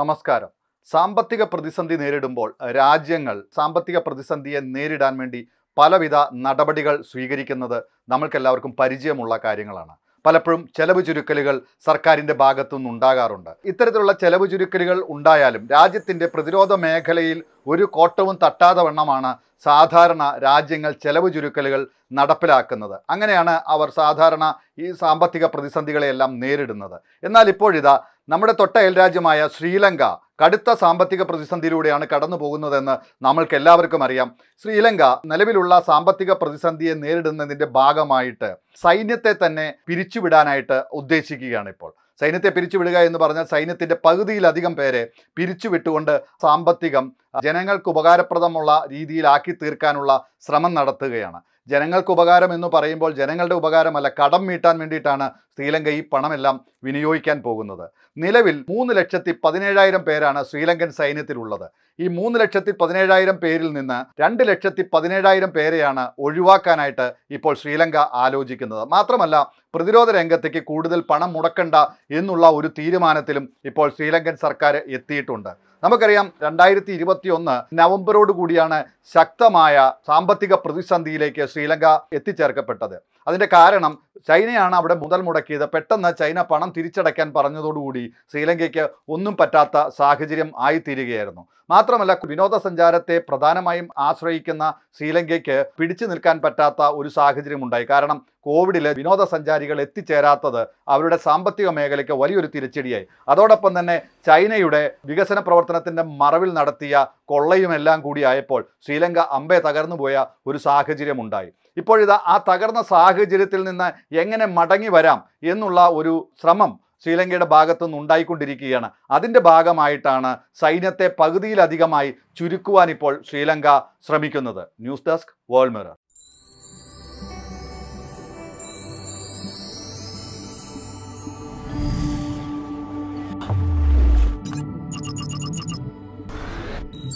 നമസ്കാരം സാമ്പത്തിക പ്രതിസന്ധി നേരിടുമ്പോൾ രാജ്യങ്ങൾ സാമ്പത്തിക പ്രതിസന്ധിയെ നേരിടാൻ വേണ്ടി പലവിധ നടപടികൾ സ്വീകരിക്കുന്നത് നമ്മൾക്കെല്ലാവർക്കും പരിചയമുള്ള കാര്യങ്ങളാണ് പലപ്പോഴും ചെലവ് ചുരുക്കലുകൾ സർക്കാരിൻ്റെ ഭാഗത്തുനിന്ന് ഉണ്ടാകാറുണ്ട് ഇത്തരത്തിലുള്ള ചെലവ് ചുരുക്കലുകൾ ഉണ്ടായാലും രാജ്യത്തിൻ്റെ പ്രതിരോധ മേഖലയിൽ ഒരു കോട്ടവും തട്ടാതെ വണ്ണമാണ് സാധാരണ രാജ്യങ്ങൾ ചെലവ് ചുരുക്കലുകൾ നടപ്പിലാക്കുന്നത് അങ്ങനെയാണ് അവർ സാധാരണ ഈ സാമ്പത്തിക പ്രതിസന്ധികളെയെല്ലാം നേരിടുന്നത് എന്നാൽ ഇപ്പോഴിതാ നമ്മുടെ തൊട്ട അയൽരാജ്യമായ ശ്രീലങ്ക കടുത്ത സാമ്പത്തിക പ്രതിസന്ധിയിലൂടെയാണ് കടന്നു പോകുന്നതെന്ന് നമ്മൾക്ക് എല്ലാവർക്കും അറിയാം ശ്രീലങ്ക നിലവിലുള്ള സാമ്പത്തിക പ്രതിസന്ധിയെ നേരിടുന്നതിൻ്റെ ഭാഗമായിട്ട് സൈന്യത്തെ തന്നെ പിരിച്ചുവിടാനായിട്ട് ഉദ്ദേശിക്കുകയാണ് ഇപ്പോൾ സൈന്യത്തെ പിരിച്ചുവിടുക എന്ന് പറഞ്ഞാൽ സൈന്യത്തിൻ്റെ പകുതിയിലധികം പേരെ പിരിച്ചുവിട്ടുകൊണ്ട് സാമ്പത്തികം ജനങ്ങൾക്ക് ഉപകാരപ്രദമുള്ള രീതിയിലാക്കി തീർക്കാനുള്ള ശ്രമം നടത്തുകയാണ് ജനങ്ങൾക്ക് ഉപകാരം എന്ന് പറയുമ്പോൾ ജനങ്ങളുടെ ഉപകാരമല്ല കടം മീട്ടാൻ വേണ്ടിയിട്ടാണ് ശ്രീലങ്ക ഈ പണമെല്ലാം വിനിയോഗിക്കാൻ പോകുന്നത് നിലവിൽ മൂന്ന് ലക്ഷത്തി പതിനേഴായിരം പേരാണ് ശ്രീലങ്കൻ സൈന്യത്തിലുള്ളത് ഈ മൂന്ന് ലക്ഷത്തി പതിനേഴായിരം പേരിൽ നിന്ന് രണ്ട് ലക്ഷത്തി പതിനേഴായിരം പേരെയാണ് ഒഴിവാക്കാനായിട്ട് ഇപ്പോൾ ശ്രീലങ്ക ആലോചിക്കുന്നത് മാത്രമല്ല പ്രതിരോധ രംഗത്തേക്ക് കൂടുതൽ പണം മുടക്കണ്ട എന്നുള്ള ഒരു തീരുമാനത്തിലും ഇപ്പോൾ ശ്രീലങ്കൻ സർക്കാർ എത്തിയിട്ടുണ്ട് നമുക്കറിയാം രണ്ടായിരത്തി ഇരുപത്തി ഒന്ന് നവംബറോട് കൂടിയാണ് ശക്തമായ സാമ്പത്തിക പ്രതിസന്ധിയിലേക്ക് ശ്രീലങ്ക എത്തിച്ചേർക്കപ്പെട്ടത് അതിൻ്റെ കാരണം ചൈനയാണ് അവിടെ മുതൽ മുടക്കിയത് പെട്ടെന്ന് ചൈന പണം തിരിച്ചടയ്ക്കാൻ പറഞ്ഞതോടുകൂടി ശ്രീലങ്കയ്ക്ക് ഒന്നും പറ്റാത്ത സാഹചര്യം ആയിത്തീരുകയായിരുന്നു മാത്രമല്ല വിനോദസഞ്ചാരത്തെ പ്രധാനമായും ആശ്രയിക്കുന്ന ശ്രീലങ്കയ്ക്ക് പിടിച്ചു നിൽക്കാൻ പറ്റാത്ത ഒരു സാഹചര്യം ഉണ്ടായി കാരണം കോവിഡിൽ വിനോദസഞ്ചാരികൾ എത്തിച്ചേരാത്തത് അവരുടെ സാമ്പത്തിക മേഖലയ്ക്ക് വലിയൊരു തിരിച്ചടിയായി അതോടൊപ്പം തന്നെ ചൈനയുടെ വികസന പ്രവർത്തനത്തിൻ്റെ മറവിൽ നടത്തിയ കൊള്ളയുമെല്ലാം കൂടിയായപ്പോൾ ശ്രീലങ്ക അമ്പെ തകർന്നുപോയ ഒരു സാഹചര്യമുണ്ടായി ഇപ്പോഴിതാ ആ തകർന്ന സാഹചര്യത്തിൽ നിന്ന് എങ്ങനെ മടങ്ങി വരാം എന്നുള്ള ഒരു ശ്രമം ശ്രീലങ്കയുടെ ഭാഗത്തുനിന്ന് ഉണ്ടായിക്കൊണ്ടിരിക്കുകയാണ് അതിൻ്റെ ഭാഗമായിട്ടാണ് സൈന്യത്തെ പകുതിയിലധികമായി ചുരുക്കുവാൻ ഇപ്പോൾ ശ്രീലങ്ക ശ്രമിക്കുന്നത് news desk world mirror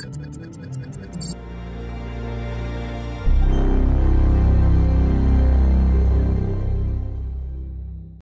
Thank you.